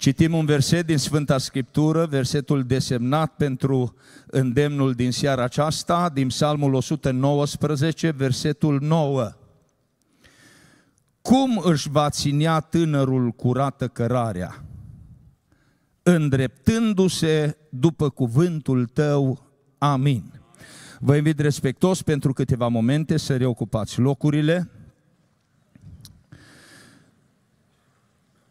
Citim un verset din Sfânta Scriptură, versetul desemnat pentru îndemnul din seara aceasta, din Psalmul 119, versetul 9. Cum își va ținea tânărul curată cărarea? Îndreptându-se după cuvântul tău. Amin. Vă invit respectos pentru câteva momente să reocupați locurile.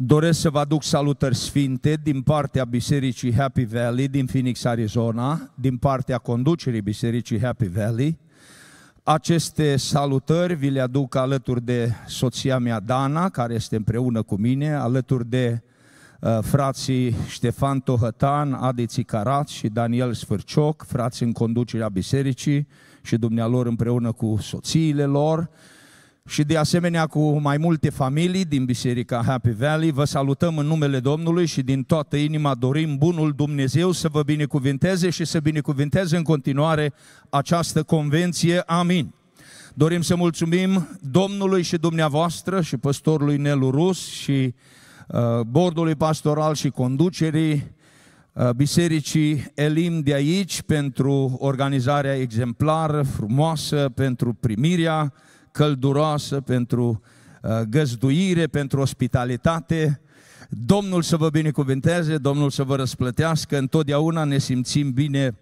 Doresc să vă aduc salutări sfinte din partea Bisericii Happy Valley din Phoenix, Arizona, din partea conducerii Bisericii Happy Valley. Aceste salutări vi le aduc alături de soția mea Dana, care este împreună cu mine, alături de uh, frații Ștefan Tohătan, Adi Țicarat și Daniel Sfârcioc, frați în conducerea bisericii și dumnealor împreună cu soțiile lor, și de asemenea cu mai multe familii din Biserica Happy Valley. Vă salutăm în numele Domnului și din toată inima dorim bunul Dumnezeu să vă binecuvinteze și să binecuvinteze în continuare această convenție. Amin. Dorim să mulțumim Domnului și dumneavoastră și păstorului Nelu Rus și uh, bordului pastoral și conducerii uh, Bisericii Elim de aici pentru organizarea exemplară, frumoasă, pentru primirea călduroasă, pentru uh, găzduire, pentru ospitalitate. Domnul să vă binecuvinteze, Domnul să vă răsplătească. Întotdeauna ne simțim bine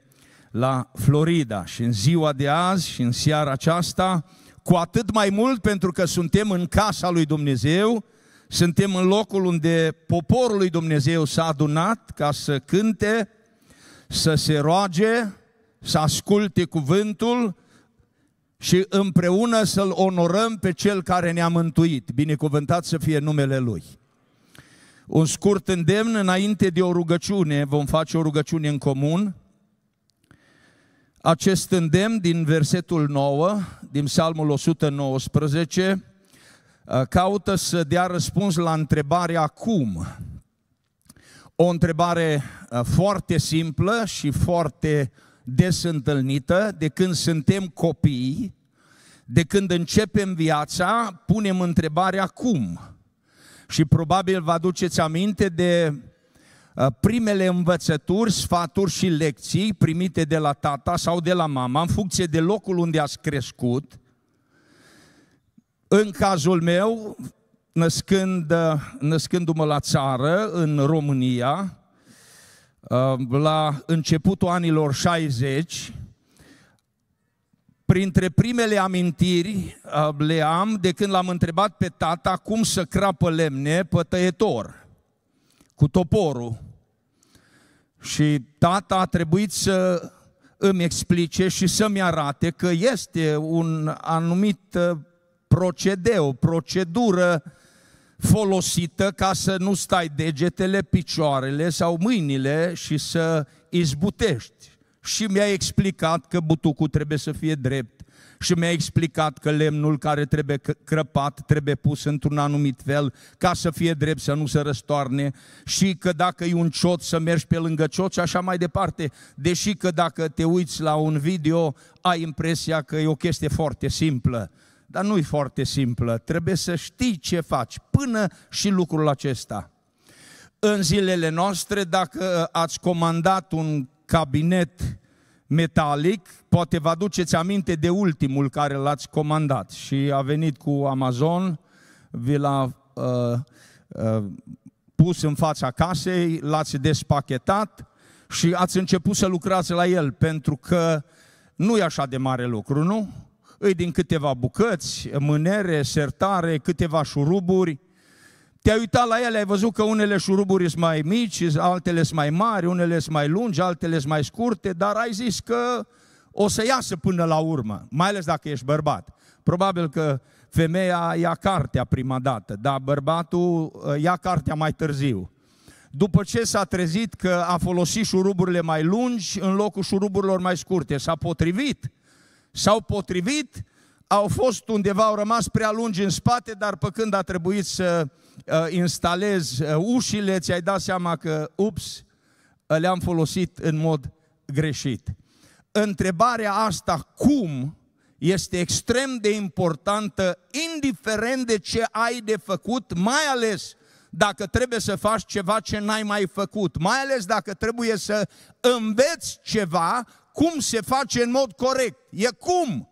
la Florida și în ziua de azi și în seara aceasta, cu atât mai mult pentru că suntem în casa lui Dumnezeu, suntem în locul unde poporul lui Dumnezeu s-a adunat ca să cânte, să se roage, să asculte cuvântul, și împreună să-L onorăm pe Cel care ne-a mântuit, binecuvântat să fie numele Lui. Un scurt îndemn înainte de o rugăciune, vom face o rugăciune în comun. Acest îndemn din versetul 9, din Psalmul 119, uh, caută să dea răspuns la întrebarea cum. O întrebare uh, foarte simplă și foarte uh, des întâlnită de când suntem copii, de când începem viața, punem întrebarea cum. Și probabil vă aduceți aminte de uh, primele învățături, sfaturi și lecții primite de la tata sau de la mama, în funcție de locul unde ați crescut. În cazul meu, născând, uh, născându-mă la țară, în România, Uh, la începutul anilor 60, printre primele amintiri uh, le am de când l-am întrebat pe tata cum să crapă lemne pe tăietor, cu toporul. Și tata a trebuit să îmi explice și să-mi arate că este un anumit uh, procedeu, procedură folosită ca să nu stai degetele, picioarele sau mâinile și să izbutești. Și mi-a explicat că butucul trebuie să fie drept și mi-a explicat că lemnul care trebuie crăpat trebuie pus într-un anumit fel ca să fie drept, să nu se răstoarne și că dacă e un cioț să mergi pe lângă cioț și așa mai departe. Deși că dacă te uiți la un video ai impresia că e o chestie foarte simplă, dar nu-i foarte simplă. Trebuie să știi ce faci până și lucrul acesta. În zilele noastre, dacă uh, ați comandat un cabinet metalic, poate vă aduceți aminte de ultimul care l-ați comandat și a venit cu Amazon, vi l-a uh, uh, pus în fața casei, l-ați despachetat și ați început să lucrați la el, pentru că nu e așa de mare lucru, nu? îi din câteva bucăți, mânere, sertare, câteva șuruburi. Te-ai uitat la ele, ai văzut că unele șuruburi sunt mai mici, altele sunt mai mari, unele sunt mai lungi, altele sunt mai scurte, dar ai zis că o să iasă până la urmă, mai ales dacă ești bărbat. Probabil că femeia ia cartea prima dată, dar bărbatul ă, ia cartea mai târziu. După ce s-a trezit că a folosit șuruburile mai lungi în locul șuruburilor mai scurte, s-a potrivit s-au potrivit, au fost undeva, au rămas prea lungi în spate, dar pe când a trebuit să uh, instalez uh, ușile, ți-ai dat seama că, ups, le-am folosit în mod greșit. Întrebarea asta, cum, este extrem de importantă, indiferent de ce ai de făcut, mai ales dacă trebuie să faci ceva ce n-ai mai făcut, mai ales dacă trebuie să înveți ceva cum se face în mod corect. E cum?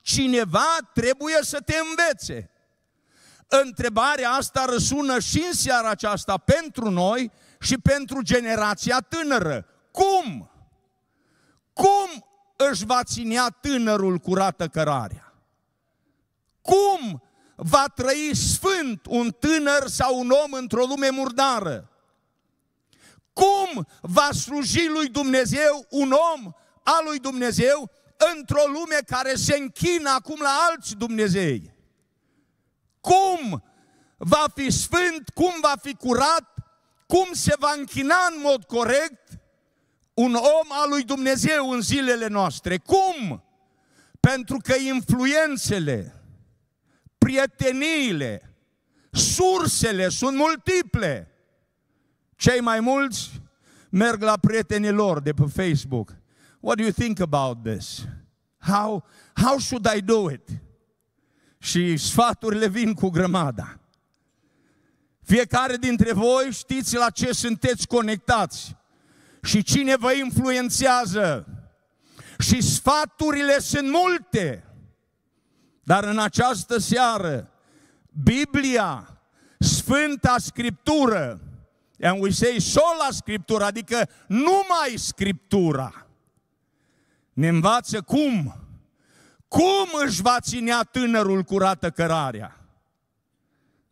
Cineva trebuie să te învețe. Întrebarea asta răsună și în seara aceasta pentru noi și pentru generația tânără. Cum? Cum își va ținea tânărul curată cărarea? Cum va trăi sfânt un tânăr sau un om într-o lume murdară? Cum va sluji lui Dumnezeu un om a lui Dumnezeu într-o lume care se închină acum la alți Dumnezei. Cum va fi sfânt, cum va fi curat, cum se va închina în mod corect un om al lui Dumnezeu în zilele noastre. Cum? Pentru că influențele, prieteniile, sursele sunt multiple. Cei mai mulți merg la prietenii lor de pe Facebook What do you think about this? How, how should I do it? Și sfaturile vin cu grămada. Fiecare dintre voi știți la ce sunteți conectați și cine vă influențează. Și sfaturile sunt multe. Dar în această seară, Biblia, Sfânta Scriptură, and we say sola Scriptura, adică numai Scriptura ne învață cum, cum își va ținea tânărul curată cărarea.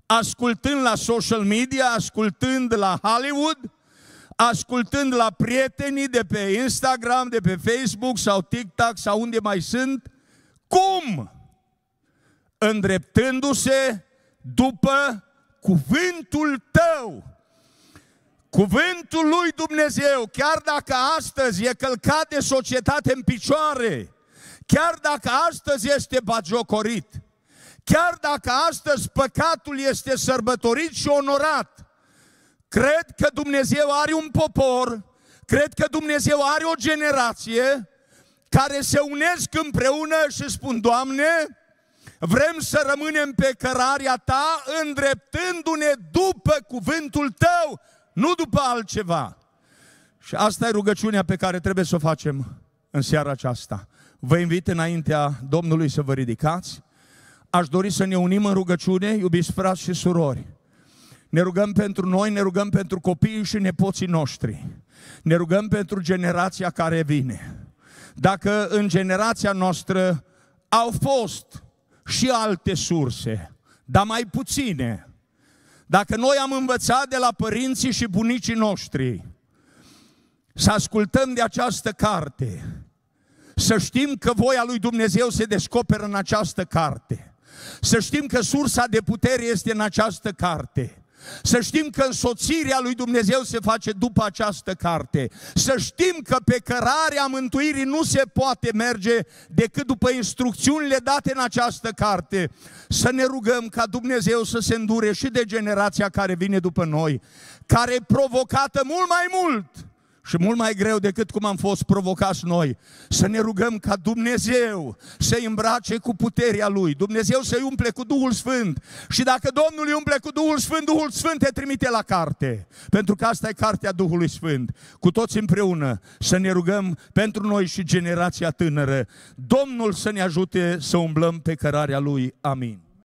Ascultând la social media, ascultând la Hollywood, ascultând la prietenii de pe Instagram, de pe Facebook sau TikTok sau unde mai sunt, cum? Îndreptându-se după cuvântul tău Cuvântul lui Dumnezeu, chiar dacă astăzi e călcat de societate în picioare, chiar dacă astăzi este bagiocorit, chiar dacă astăzi păcatul este sărbătorit și onorat, cred că Dumnezeu are un popor, cred că Dumnezeu are o generație care se unesc împreună și spun, Doamne, vrem să rămânem pe cărarea Ta, îndreptându-ne după cuvântul Tău, nu după altceva. Și asta e rugăciunea pe care trebuie să o facem în seara aceasta. Vă invit înaintea Domnului să vă ridicați. Aș dori să ne unim în rugăciune, iubiți frați și surori. Ne rugăm pentru noi, ne rugăm pentru copiii și nepoții noștri. Ne rugăm pentru generația care vine. Dacă în generația noastră au fost și alte surse, dar mai puține, dacă noi am învățat de la părinții și bunicii noștri să ascultăm de această carte, să știm că voia lui Dumnezeu se descoperă în această carte, să știm că sursa de putere este în această carte, să știm că însoțirea lui Dumnezeu se face după această carte. Să știm că pe cărarea mântuirii nu se poate merge decât după instrucțiunile date în această carte. Să ne rugăm ca Dumnezeu să se îndure și de generația care vine după noi, care e provocată mult mai mult și mult mai greu decât cum am fost provocați noi, să ne rugăm ca Dumnezeu să îmbrace cu puterea Lui, Dumnezeu să-i umple cu Duhul Sfânt și dacă Domnul îi umple cu Duhul Sfânt, Duhul Sfânt te trimite la carte, pentru că asta e cartea Duhului Sfânt. Cu toți împreună să ne rugăm pentru noi și generația tânără, Domnul să ne ajute să umblăm pe cărarea Lui. Amin.